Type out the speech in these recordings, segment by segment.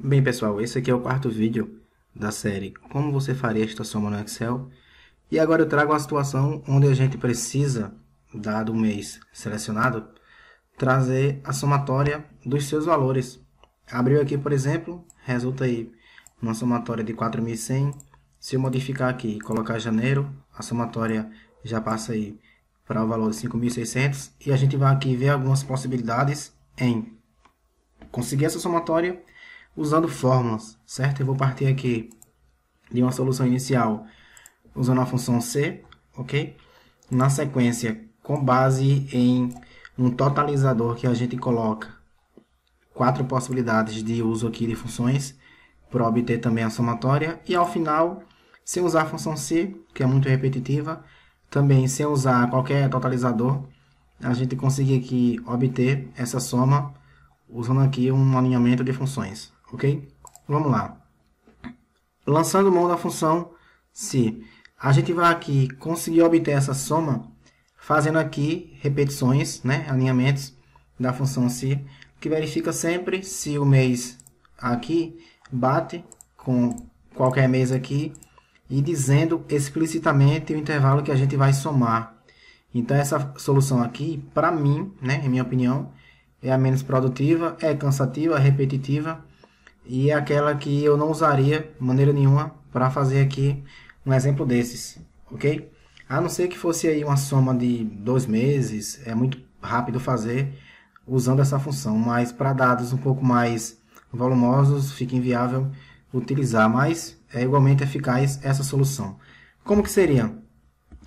Bem pessoal, esse aqui é o quarto vídeo da série Como você faria esta soma no Excel E agora eu trago uma situação onde a gente precisa, dado o mês selecionado Trazer a somatória dos seus valores Abriu aqui por exemplo, resulta aí uma somatória de 4.100 Se eu modificar aqui e colocar janeiro, a somatória já passa aí para o valor de 5.600 E a gente vai aqui ver algumas possibilidades em conseguir essa somatória usando fórmulas, certo? Eu vou partir aqui de uma solução inicial usando a função C, ok? Na sequência, com base em um totalizador que a gente coloca quatro possibilidades de uso aqui de funções para obter também a somatória e ao final, sem usar a função C, que é muito repetitiva, também sem usar qualquer totalizador, a gente consegue aqui obter essa soma usando aqui um alinhamento de funções ok? Vamos lá. Lançando mão da função se. A gente vai aqui conseguir obter essa soma fazendo aqui repetições, né, alinhamentos da função se, que verifica sempre se o mês aqui bate com qualquer mês aqui e dizendo explicitamente o intervalo que a gente vai somar. Então essa solução aqui, para mim, né, em minha opinião, é a menos produtiva, é cansativa, repetitiva e é aquela que eu não usaria de maneira nenhuma para fazer aqui um exemplo desses, ok? A não ser que fosse aí uma soma de dois meses, é muito rápido fazer usando essa função, mas para dados um pouco mais volumosos fica inviável utilizar, mas é igualmente eficaz essa solução. Como que seria?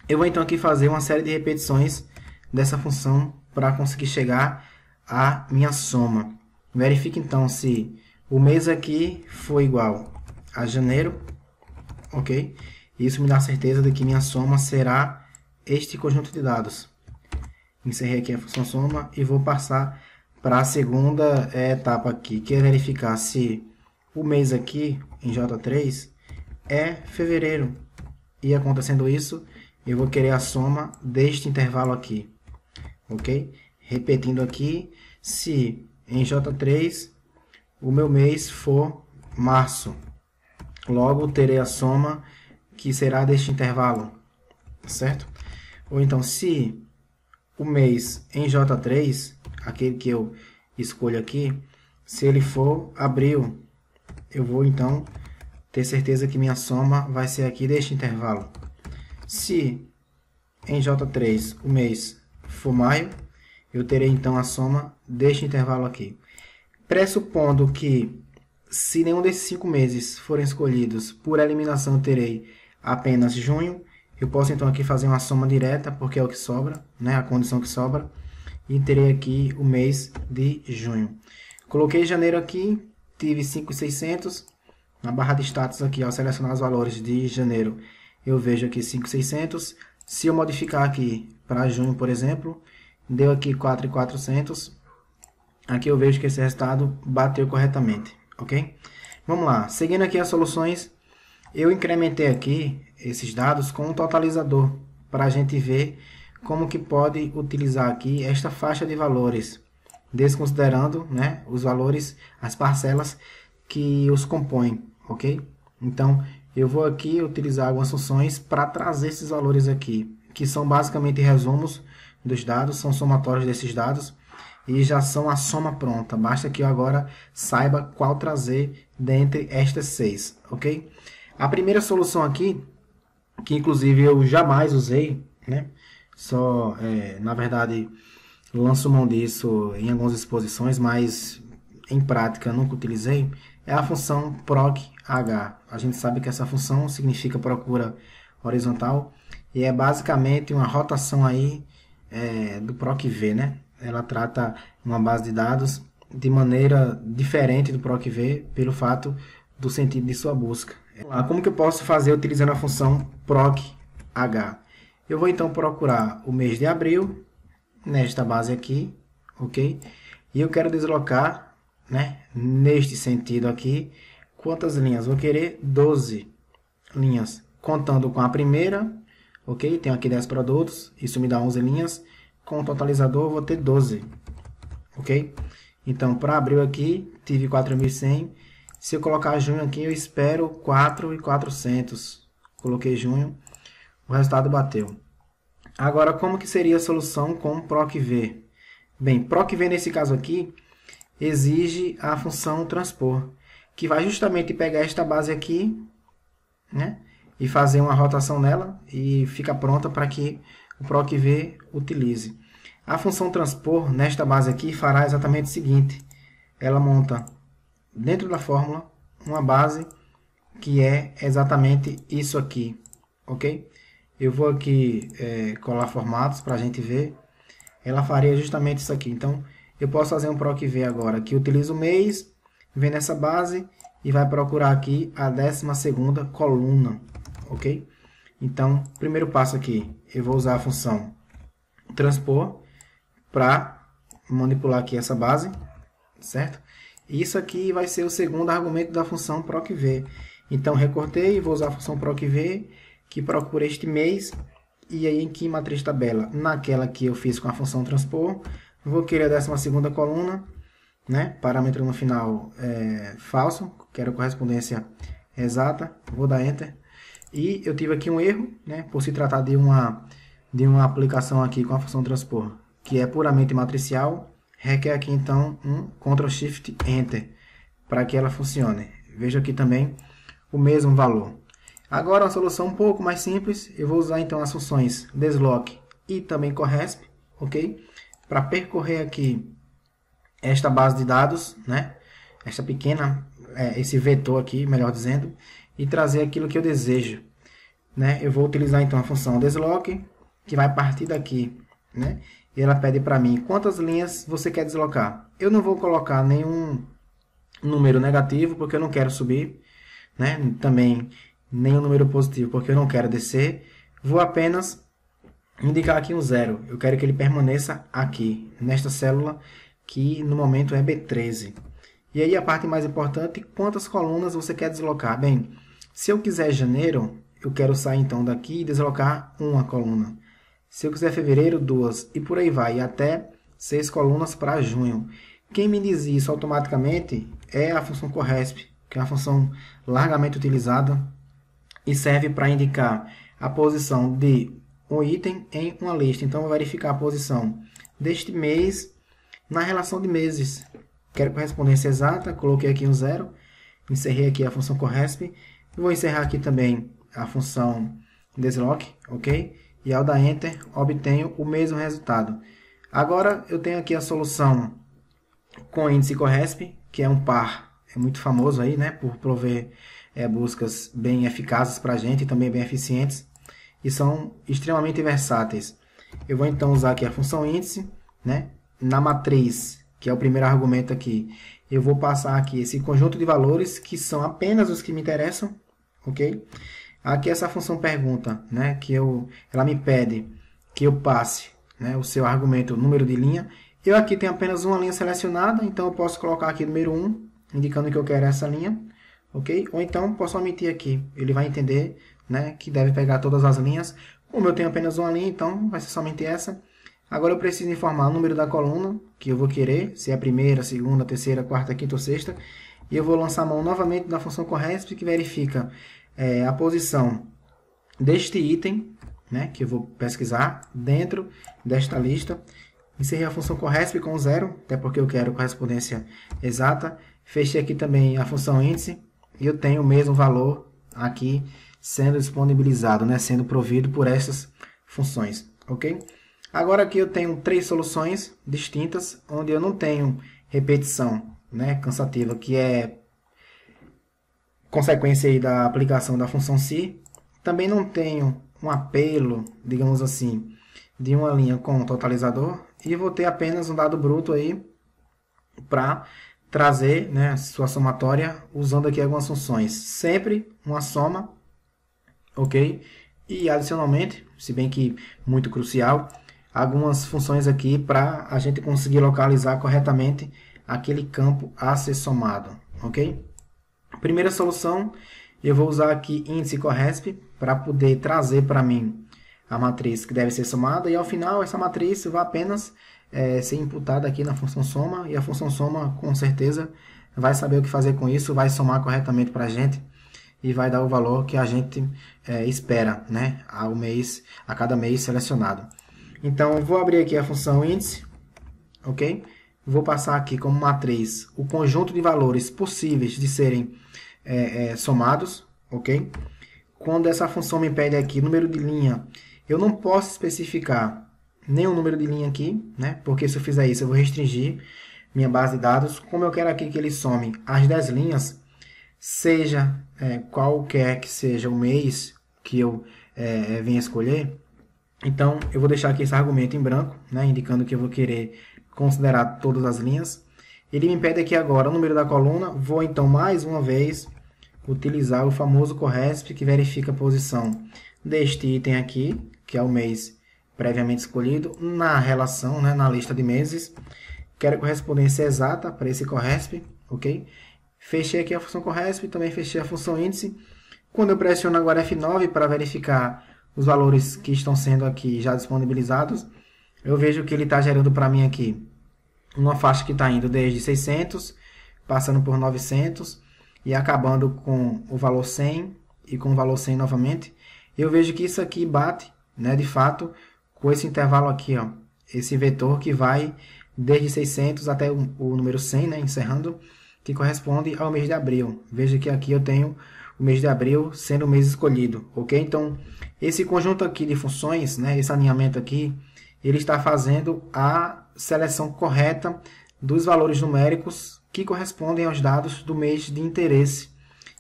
Eu vou então aqui fazer uma série de repetições dessa função para conseguir chegar à minha soma. Verifique então se o mês aqui foi igual a janeiro, ok? Isso me dá certeza de que minha soma será este conjunto de dados. Encerrei aqui a função soma e vou passar para a segunda eh, etapa aqui, que é verificar se o mês aqui, em J3, é fevereiro. E acontecendo isso, eu vou querer a soma deste intervalo aqui, ok? Repetindo aqui, se em J3 o meu mês for março. Logo, terei a soma que será deste intervalo, tá certo? Ou então, se o mês em J3, aquele que eu escolho aqui, se ele for abril, eu vou então ter certeza que minha soma vai ser aqui deste intervalo. Se em J3 o mês for maio, eu terei então a soma deste intervalo aqui pressupondo que, se nenhum desses cinco meses forem escolhidos por eliminação, terei apenas junho. Eu posso então aqui fazer uma soma direta, porque é o que sobra, né? a condição que sobra, e terei aqui o mês de junho. Coloquei janeiro aqui, tive 5,600. Na barra de status aqui, ao selecionar os valores de janeiro, eu vejo aqui 5,600. Se eu modificar aqui para junho, por exemplo, deu aqui 4,400. Aqui eu vejo que esse resultado bateu corretamente, ok? Vamos lá, seguindo aqui as soluções, eu incrementei aqui esses dados com um totalizador, para a gente ver como que pode utilizar aqui esta faixa de valores, desconsiderando né, os valores, as parcelas que os compõem, ok? Então, eu vou aqui utilizar algumas funções para trazer esses valores aqui, que são basicamente resumos dos dados, são somatórios desses dados, e já são a soma pronta. Basta que eu agora saiba qual trazer dentre estas seis, ok? A primeira solução aqui, que inclusive eu jamais usei, né? Só, é, na verdade, lanço mão disso em algumas exposições, mas em prática nunca utilizei, é a função procH. A gente sabe que essa função significa procura horizontal e é basicamente uma rotação aí é, do proc v, né? ela trata uma base de dados de maneira diferente do PROCV pelo fato do sentido de sua busca. Como que eu posso fazer utilizando a função PROCH? Eu vou então procurar o mês de abril nesta base aqui, ok? E eu quero deslocar, né, neste sentido aqui, quantas linhas? Vou querer 12 linhas, contando com a primeira, ok? Tenho aqui 10 produtos, isso me dá 11 linhas com o totalizador, vou ter 12, ok? Então, para abrir aqui, tive 4.100. Se eu colocar junho aqui, eu espero 4.400. Coloquei junho, o resultado bateu. Agora, como que seria a solução com PROCV? Bem, PROCV nesse caso aqui, exige a função transpor, que vai justamente pegar esta base aqui, né? E fazer uma rotação nela e fica pronta para que o PROCV utilize. A função transpor, nesta base aqui, fará exatamente o seguinte. Ela monta dentro da fórmula uma base que é exatamente isso aqui, ok? Eu vou aqui é, colar formatos para a gente ver. Ela faria justamente isso aqui. Então, eu posso fazer um PROC V agora, que utiliza o mês, vem nessa base e vai procurar aqui a 12 coluna, ok? Então, primeiro passo aqui, eu vou usar a função transpor, para manipular aqui essa base, certo? Isso aqui vai ser o segundo argumento da função procv. Então, recortei, vou usar a função procv, que procura este mês, e aí em que matriz tabela? Naquela que eu fiz com a função transpor, vou querer a 12 coluna, né? parâmetro no final é, falso, quero correspondência exata, vou dar enter, e eu tive aqui um erro, né? por se tratar de uma, de uma aplicação aqui com a função transpor, que é puramente matricial, requer aqui então um Ctrl Shift Enter para que ela funcione. Veja aqui também o mesmo valor. Agora uma solução um pouco mais simples, eu vou usar então as funções deslock e também corresp, ok? Para percorrer aqui esta base de dados, né? Esta pequena, é, esse vetor aqui, melhor dizendo, e trazer aquilo que eu desejo, né? Eu vou utilizar então a função deslock, que vai partir daqui né? E ela pede para mim quantas linhas você quer deslocar. Eu não vou colocar nenhum número negativo porque eu não quero subir, né? Também nenhum número positivo porque eu não quero descer. Vou apenas indicar aqui um zero. Eu quero que ele permaneça aqui, nesta célula que no momento é B13. E aí a parte mais importante, quantas colunas você quer deslocar? Bem, se eu quiser janeiro, eu quero sair então daqui e deslocar uma coluna. Se eu quiser fevereiro, duas. E por aí vai. até seis colunas para junho. Quem me diz isso automaticamente é a função CORRESP, que é uma função largamente utilizada e serve para indicar a posição de um item em uma lista. Então, eu vou verificar a posição deste mês na relação de meses. Quero correspondência exata, coloquei aqui um zero, encerrei aqui a função CORRESP. Vou encerrar aqui também a função DESLOC, ok? e ao dar Enter, obtenho o mesmo resultado. Agora, eu tenho aqui a solução com índice Corresp, que é um par é muito famoso aí, né, por prover é, buscas bem eficazes para a gente e também bem eficientes, e são extremamente versáteis. Eu vou então usar aqui a função índice, né, na matriz, que é o primeiro argumento aqui, eu vou passar aqui esse conjunto de valores, que são apenas os que me interessam, ok? Aqui essa função pergunta, né, que eu, ela me pede que eu passe né, o seu argumento, o número de linha. Eu aqui tenho apenas uma linha selecionada, então eu posso colocar aqui número 1, indicando que eu quero essa linha, ok? Ou então posso omitir aqui, ele vai entender né, que deve pegar todas as linhas. Como eu tenho apenas uma linha, então vai ser somente essa. Agora eu preciso informar o número da coluna, que eu vou querer, se é a primeira, segunda, terceira, quarta, quinta ou sexta. E eu vou lançar a mão novamente da função corresp, que verifica é, a posição deste item, né, que eu vou pesquisar dentro desta lista. inserir a função corresp com zero, até porque eu quero correspondência exata. Fechei aqui também a função índice e eu tenho o mesmo valor aqui sendo disponibilizado, né, sendo provido por essas funções, ok? Agora aqui eu tenho três soluções distintas, onde eu não tenho repetição né, cansativa, que é consequência aí da aplicação da função SI, também não tenho um apelo, digamos assim, de uma linha com um totalizador e vou ter apenas um dado bruto aí para trazer né, sua somatória usando aqui algumas funções. Sempre uma soma, ok? E adicionalmente, se bem que muito crucial, algumas funções aqui para a gente conseguir localizar corretamente aquele campo a ser somado, ok? Primeira solução, eu vou usar aqui índice corresp para poder trazer para mim a matriz que deve ser somada e ao final essa matriz vai apenas é, ser imputada aqui na função soma e a função soma com certeza vai saber o que fazer com isso, vai somar corretamente para a gente e vai dar o valor que a gente é, espera né, ao mês, a cada mês selecionado. Então, vou abrir aqui a função índice, ok? vou passar aqui como matriz o conjunto de valores possíveis de serem é, é, somados, ok? Quando essa função me pede aqui número de linha, eu não posso especificar nenhum número de linha aqui, né? Porque se eu fizer isso, eu vou restringir minha base de dados. Como eu quero aqui que ele some as 10 linhas, seja é, qualquer que seja o mês que eu é, é, venha escolher, então, eu vou deixar aqui esse argumento em branco, né, indicando que eu vou querer considerar todas as linhas. Ele me pede aqui agora o número da coluna. Vou então mais uma vez utilizar o famoso CORRESP que verifica a posição deste item aqui, que é o mês previamente escolhido, na relação, né, na lista de meses. Quero a correspondência exata para esse CORRESP, ok? Fechei aqui a função CORRESP, também fechei a função índice. Quando eu pressiono agora F9 para verificar os valores que estão sendo aqui já disponibilizados, eu vejo que ele está gerando para mim aqui uma faixa que está indo desde 600, passando por 900 e acabando com o valor 100 e com o valor 100 novamente, eu vejo que isso aqui bate, né, de fato, com esse intervalo aqui, ó, esse vetor que vai desde 600 até o, o número 100, né, encerrando, que corresponde ao mês de abril. Veja que aqui eu tenho o mês de abril sendo o mês escolhido, ok? Então, esse conjunto aqui de funções, né, esse alinhamento aqui, ele está fazendo a seleção correta dos valores numéricos que correspondem aos dados do mês de interesse.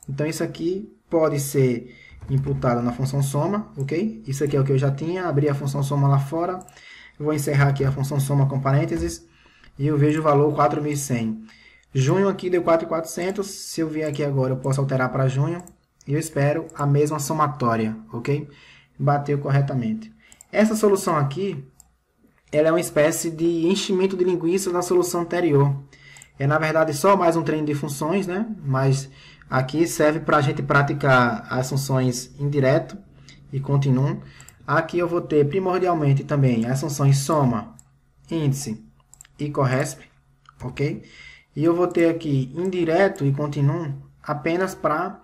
Então, isso aqui pode ser imputado na função soma, ok? Isso aqui é o que eu já tinha, abri a função soma lá fora, vou encerrar aqui a função soma com parênteses, e eu vejo o valor 4.100. Junho aqui deu 4.400, se eu vier aqui agora eu posso alterar para junho, e eu espero a mesma somatória, ok? Bateu corretamente. Essa solução aqui, ela é uma espécie de enchimento de linguiça da solução anterior. É, na verdade, só mais um treino de funções, né? mas aqui serve para a gente praticar as funções indireto e continuo. Aqui eu vou ter primordialmente também as funções soma, índice e corresp, ok? E eu vou ter aqui indireto e continuo apenas para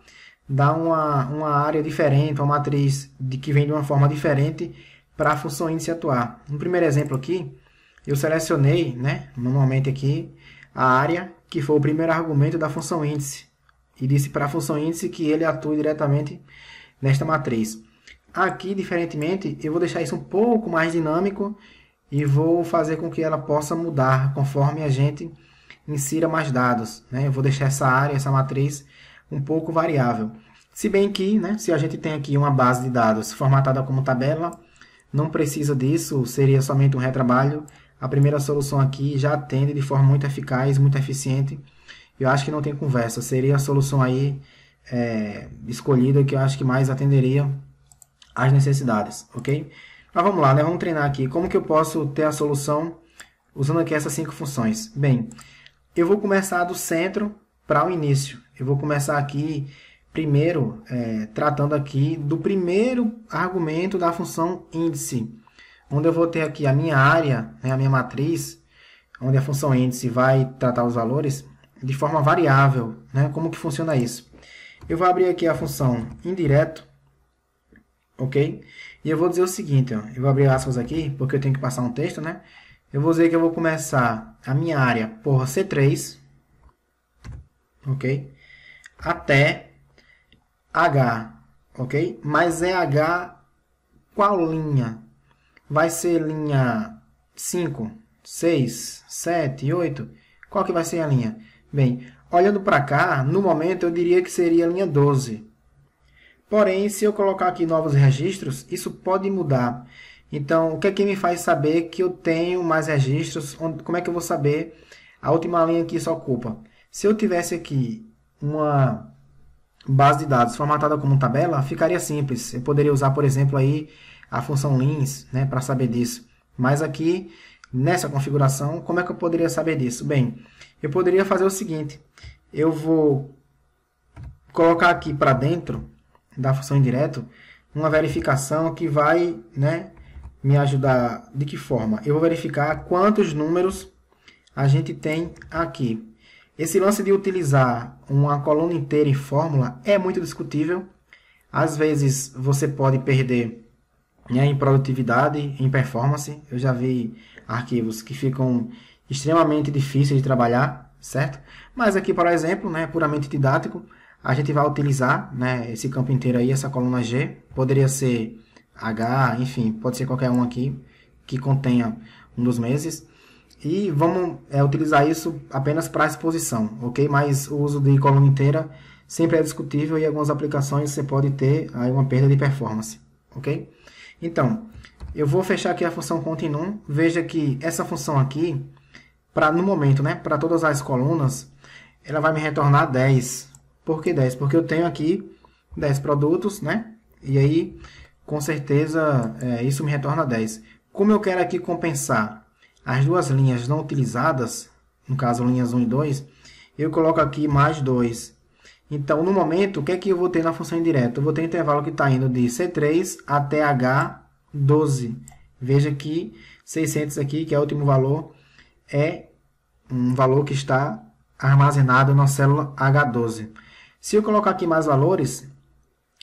dar uma, uma área diferente, uma matriz de, que vem de uma forma diferente para a função índice atuar. No primeiro exemplo aqui, eu selecionei né, manualmente aqui a área que foi o primeiro argumento da função índice e disse para a função índice que ele atue diretamente nesta matriz. Aqui, diferentemente, eu vou deixar isso um pouco mais dinâmico e vou fazer com que ela possa mudar conforme a gente insira mais dados. Né? Eu vou deixar essa área, essa matriz, um pouco variável. Se bem que, né, se a gente tem aqui uma base de dados formatada como tabela, não precisa disso, seria somente um retrabalho. A primeira solução aqui já atende de forma muito eficaz, muito eficiente. Eu acho que não tem conversa, seria a solução aí é, escolhida que eu acho que mais atenderia às necessidades, ok? Mas vamos lá, né? vamos treinar aqui. Como que eu posso ter a solução usando aqui essas cinco funções? Bem, eu vou começar do centro para o início. Eu vou começar aqui Primeiro, é, tratando aqui do primeiro argumento da função índice, onde eu vou ter aqui a minha área, né, a minha matriz, onde a função índice vai tratar os valores de forma variável. Né? Como que funciona isso? Eu vou abrir aqui a função indireto, ok? E eu vou dizer o seguinte, ó, eu vou abrir aspas aqui, porque eu tenho que passar um texto, né? Eu vou dizer que eu vou começar a minha área por C3, ok? Até H, ok? Mas é H qual linha? Vai ser linha 5, 6, 7, 8? Qual que vai ser a linha? Bem, olhando para cá, no momento eu diria que seria a linha 12. Porém, se eu colocar aqui novos registros, isso pode mudar. Então, o que é que me faz saber que eu tenho mais registros? Onde, como é que eu vou saber a última linha que isso ocupa? Se eu tivesse aqui uma base de dados formatada como tabela, ficaria simples. Eu poderia usar, por exemplo, aí a função lins né, para saber disso. Mas aqui, nessa configuração, como é que eu poderia saber disso? Bem, eu poderia fazer o seguinte. Eu vou colocar aqui para dentro da função indireto uma verificação que vai né, me ajudar de que forma? Eu vou verificar quantos números a gente tem aqui. Esse lance de utilizar uma coluna inteira em fórmula é muito discutível. Às vezes você pode perder né, em produtividade, em performance. Eu já vi arquivos que ficam extremamente difíceis de trabalhar, certo? Mas aqui, por exemplo, né, puramente didático, a gente vai utilizar né, esse campo inteiro aí, essa coluna G. Poderia ser H, enfim, pode ser qualquer um aqui que contenha um dos meses. E vamos é, utilizar isso apenas para exposição, ok? Mas o uso de coluna inteira sempre é discutível e algumas aplicações você pode ter aí uma perda de performance, ok? Então, eu vou fechar aqui a função CONTINUE. Veja que essa função aqui, para no momento, né, para todas as colunas, ela vai me retornar 10. Por que 10? Porque eu tenho aqui 10 produtos, né? E aí, com certeza, é, isso me retorna 10. Como eu quero aqui compensar as duas linhas não utilizadas, no caso linhas 1 e 2, eu coloco aqui mais 2. Então, no momento, o que é que eu vou ter na função indireta? Eu vou ter um intervalo que está indo de C3 até H12. Veja que 600 aqui, que é o último valor, é um valor que está armazenado na célula H12. Se eu colocar aqui mais valores,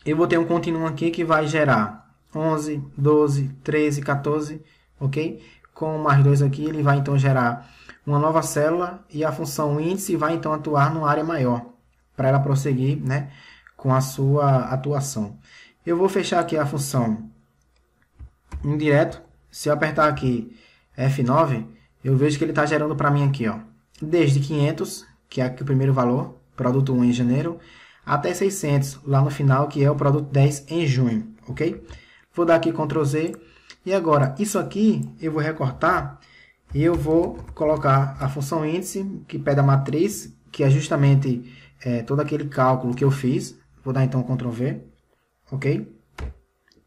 eu vou ter um contínuo aqui que vai gerar 11, 12, 13, 14, ok? com mais 2 aqui, ele vai então gerar uma nova célula e a função índice vai então atuar numa área maior, para ela prosseguir né, com a sua atuação. Eu vou fechar aqui a função indireto. Se eu apertar aqui F9, eu vejo que ele está gerando para mim aqui, ó, desde 500, que é aqui o primeiro valor, produto 1 em janeiro, até 600 lá no final, que é o produto 10 em junho, ok? Vou dar aqui Ctrl Z e agora, isso aqui eu vou recortar e eu vou colocar a função índice, que pede a matriz, que é justamente é, todo aquele cálculo que eu fiz. Vou dar então Ctrl V, ok?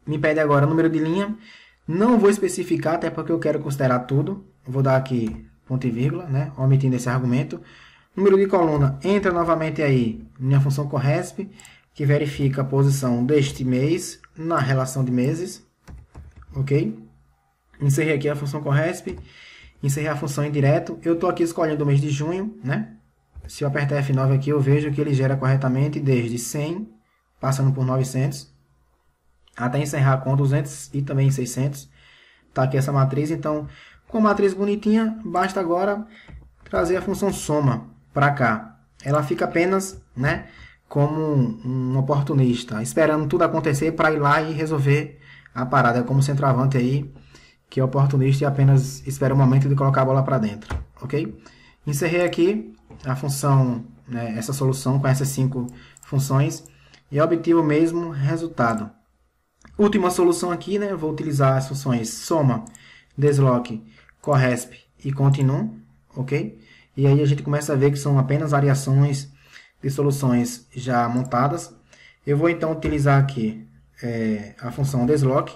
Me pede agora o número de linha. Não vou especificar, até porque eu quero considerar tudo. Vou dar aqui ponto e vírgula, né? omitindo esse argumento. Número de coluna, entra novamente aí minha função CORRESP, que verifica a posição deste mês na relação de meses ok? Encerrei aqui a função CORRESP, encerrei a função indireto. Eu estou aqui escolhendo o mês de junho, né? Se eu apertar F9 aqui, eu vejo que ele gera corretamente desde 100, passando por 900, até encerrar com 200 e também 600. Está aqui essa matriz, então, com a matriz bonitinha, basta agora trazer a função soma para cá. Ela fica apenas, né, como um oportunista, esperando tudo acontecer para ir lá e resolver a parada como centroavante aí, que é oportunista e apenas espera o momento de colocar a bola para dentro, ok? Encerrei aqui a função, né, essa solução com essas cinco funções e obtive o mesmo resultado. Última solução aqui, né, vou utilizar as funções soma, desloque, corresp e continuo, ok? E aí a gente começa a ver que são apenas variações de soluções já montadas. Eu vou então utilizar aqui é, a função deslock.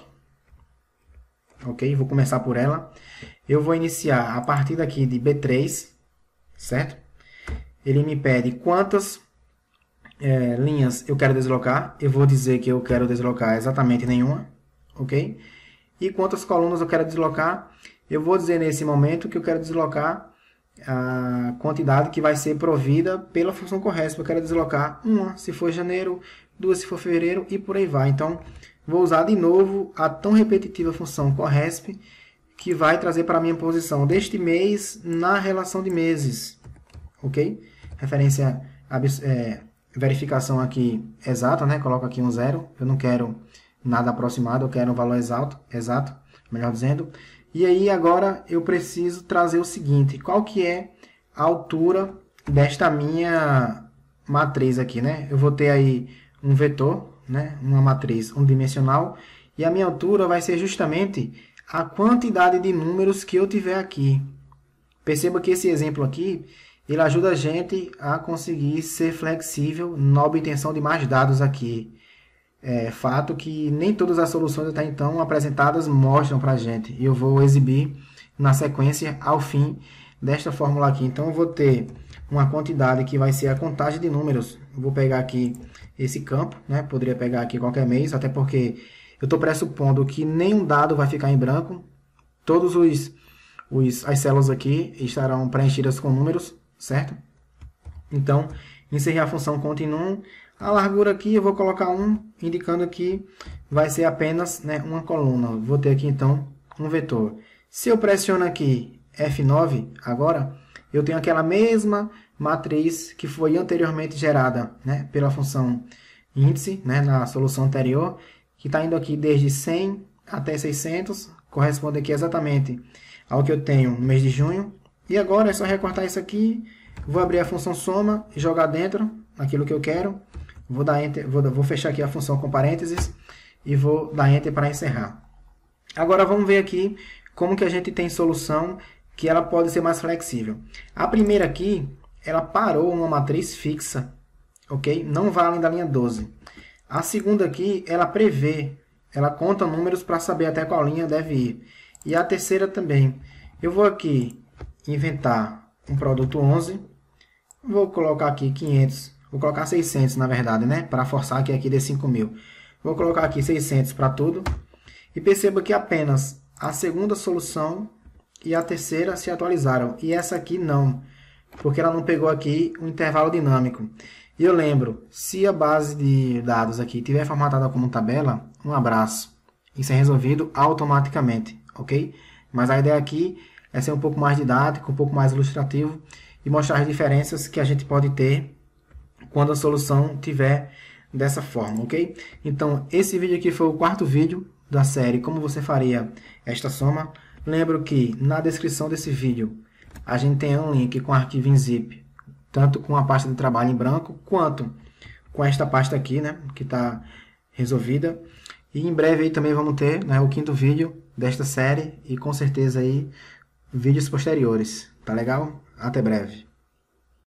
Ok, vou começar por ela. Eu vou iniciar a partir daqui de B3, certo? Ele me pede quantas é, linhas eu quero deslocar. Eu vou dizer que eu quero deslocar exatamente nenhuma, ok? E quantas colunas eu quero deslocar. Eu vou dizer nesse momento que eu quero deslocar a quantidade que vai ser provida pela função corrente. Eu quero deslocar uma se for janeiro, duas se for fevereiro e por aí vai. Então, vou usar de novo a tão repetitiva função corresp que vai trazer para a minha posição deste mês na relação de meses. Ok? Referência, é, verificação aqui exata, né? Coloco aqui um zero. Eu não quero nada aproximado, eu quero um valor exato, exato melhor dizendo. E aí agora eu preciso trazer o seguinte, qual que é a altura desta minha matriz aqui, né? Eu vou ter aí um vetor, né? uma matriz unidimensional, e a minha altura vai ser justamente a quantidade de números que eu tiver aqui. Perceba que esse exemplo aqui, ele ajuda a gente a conseguir ser flexível na obtenção de mais dados aqui. É fato que nem todas as soluções até então apresentadas mostram para a gente. E eu vou exibir na sequência ao fim desta fórmula aqui. Então, eu vou ter uma quantidade que vai ser a contagem de números. Eu vou pegar aqui esse campo, né? poderia pegar aqui qualquer mês, até porque eu estou pressupondo que nenhum dado vai ficar em branco. Todos os, os as células aqui estarão preenchidas com números, certo? Então, encerrei a função continue a largura aqui eu vou colocar 1, indicando que vai ser apenas né, uma coluna. Vou ter aqui então um vetor. Se eu pressiono aqui F9 agora, eu tenho aquela mesma matriz que foi anteriormente gerada né, pela função índice, né, na solução anterior, que está indo aqui desde 100 até 600, corresponde aqui exatamente ao que eu tenho no mês de junho. E agora é só recortar isso aqui, vou abrir a função soma e jogar dentro aquilo que eu quero. Vou, dar enter, vou, vou fechar aqui a função com parênteses e vou dar Enter para encerrar. Agora vamos ver aqui como que a gente tem solução que ela pode ser mais flexível. A primeira aqui, ela parou uma matriz fixa, ok? Não vai além da linha 12. A segunda aqui, ela prevê, ela conta números para saber até qual linha deve ir. E a terceira também. Eu vou aqui inventar um produto 11, vou colocar aqui 500 Vou colocar 600, na verdade, né? Para forçar que aqui dê 5.000. Vou colocar aqui 600 para tudo. E perceba que apenas a segunda solução e a terceira se atualizaram. E essa aqui não, porque ela não pegou aqui o um intervalo dinâmico. E eu lembro, se a base de dados aqui tiver formatada como tabela, um abraço. Isso é resolvido automaticamente, ok? Mas a ideia aqui é ser um pouco mais didático, um pouco mais ilustrativo e mostrar as diferenças que a gente pode ter quando a solução tiver dessa forma, ok? Então, esse vídeo aqui foi o quarto vídeo da série Como Você Faria Esta Soma. Lembro que na descrição desse vídeo a gente tem um link com o arquivo em zip, tanto com a pasta de trabalho em branco, quanto com esta pasta aqui, né, que está resolvida. E em breve aí também vamos ter né, o quinto vídeo desta série e com certeza aí vídeos posteriores, tá legal? Até breve.